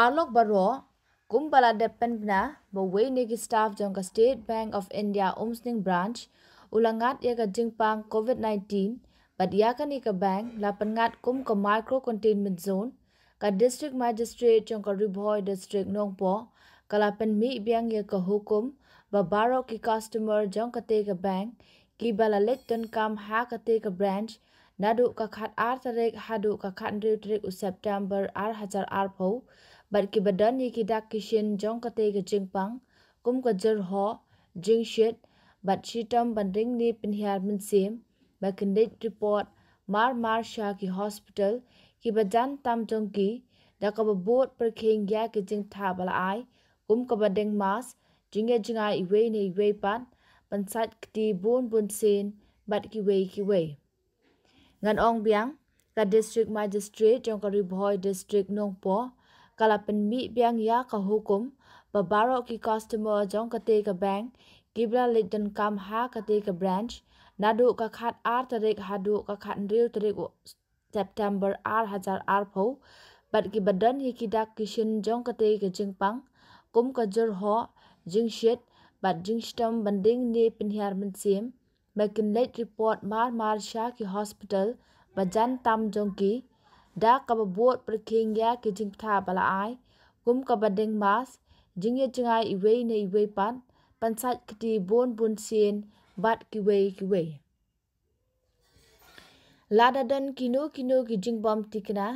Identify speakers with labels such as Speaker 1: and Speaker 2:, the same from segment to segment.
Speaker 1: Palok Baro, Kumbala Dependna, Bawe Niki Staff Jong State Bank of India Umsning Branch, Ulangat Yaka Jingpang COVID-19, Bad Yaka Nika Bank, Lapangat Kumka Micro Containment Zone, Ka District Magistrate Jong Ka Riboy District Nongpo, Kalapen Mi Biang Yaka Hukum, Babaro Ki Customer Jong Ka Teka Bank, Ki Bala Lekton Kam Ha Ka Teka Branch, Nadu kakat ar tarik hadu kakat ndri trik u September ar hajar ar po. Bat ki badan ni ki dak kishin jong kate ke jing pang. Kum ke jir ho, jing shit. Bat si tam banding ni pinhiar min sim. Bat kendik report mar mar sya ki hospital. Ki badan tam jong ki. Da ka babot per king ya ke jing ta bala ai. Kum ke badeng mas. Jingga ya jingga iwe ni iwe pat. Pansat kiti bun bun sin. Bat ki wei ki wei ngan ngan ong biang ka district magistrate jong kari boy district nong po kala pen mi biang ya ka hukum ba baro ki customer jong ka te ka bank gibra litton kam ha ka te ka branch nadu ka khat ar tarik hadu ka khat ril tarik september ar hazar ar pho bat ki badan hi ki dak kishin jong ka te ka jing pang kum ka jur ho jing shit bat jing stam banding ne pin hiar min sim McKinley report Mar Marshaki Hospital Bajan Tam Jongki Da kababuot perking ya kijing tha balaai kum kabading mas jingye jingai iwe ne iwe pan pansat kiti bon bun sien bat kiwe kiwe Lada don kino kino kijing bom tikna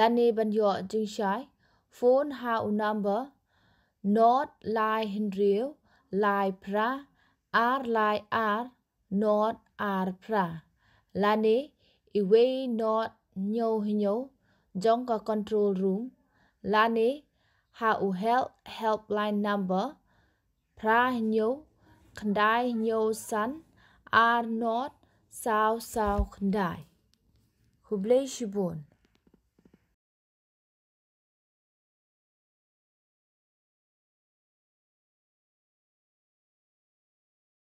Speaker 1: lane ban yo jing shai phone ha u number not lie hinriu lie pra r lie r nord ar pra lani iwei nord nyo nyo jong ka control room lani ha u help helpline number pra nyo khandai nyo san ar nord sao sao khandai hublei shibun